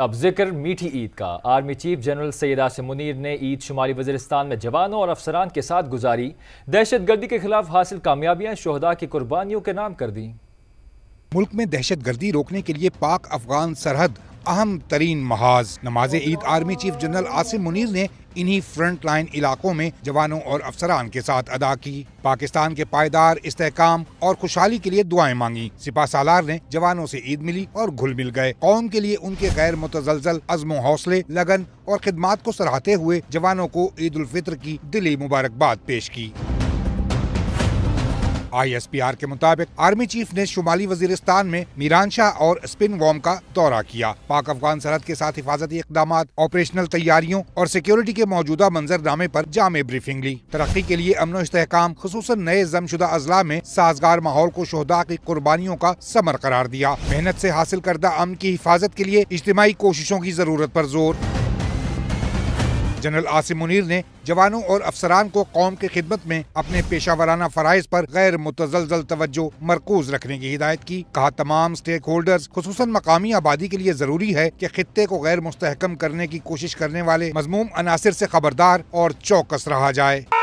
अब जिक्र मीठी ईद का army chief general Syed Asim Munir ने ईद शुमाली वजरस्तान में जवानों और अफसरान के साथ गुजारी दहशत गर्दी के खिलाफ हासिल कामयाबियां शहदा की कुर्बानियों के नाम कर दी मुल्क में दहशत गर्दी रोकने के लिए पाक अफगान सरहद अहम तरीन महाज नमाज Eid army chief general Asim Munir ने इन्हीं फ्रंट लाइन इलाकों में जवानों और अफसरान के साथ अदा की पाकिस्तान के पायदार इसकाम और खुशहाली के लिए दुआएं मांगी सिपा सालार ने जवानों से ईद मिली और घुल मिल गए कौम के लिए उनके गैर मुतजलजल अजमो हौसले लगन और खिदमात को सराहते हुए जवानों को ईद उल फित्र की दिली मुबारकबाद पेश की आईएसपीआर के मुताबिक आर्मी चीफ ने शुमाली वजीरिस्तान में मीरान शाह और स्पिन वॉम का दौरा किया पाक अफगान सरहद के साथ हिफाजती इकदाम ऑपरेशनल तैयारियों और सिक्योरिटी के मौजूदा मंजरनामे आरोप जामे ब्रीफिंग ली तरक्की के लिए अमन इसकाम खसूस नए जमशुदा अजला में साजगार माहौल को शहदा की कुर्बानियों का समर करार दिया मेहनत ऐसी हासिल करदा अमन की हिफाजत के लिए इज्तमी कोशिशों की जरूरत आरोप जोर जनरल आसिम मुनीर ने जवानों और अफसरान को कौम की खिदमत में अपने पेशा वाराना फराइज पर गैर मुतजलजल तवज्जो मरकूज रखने की हिदायत की कहा तमाम स्टेक होल्डर खसूस मकामी आबादी के लिए ज़रूरी है की खत्े को गैर मुस्तकम करने की कोशिश करने वाले मजमूम अनासर ऐसी खबरदार और चौकस रहा जाए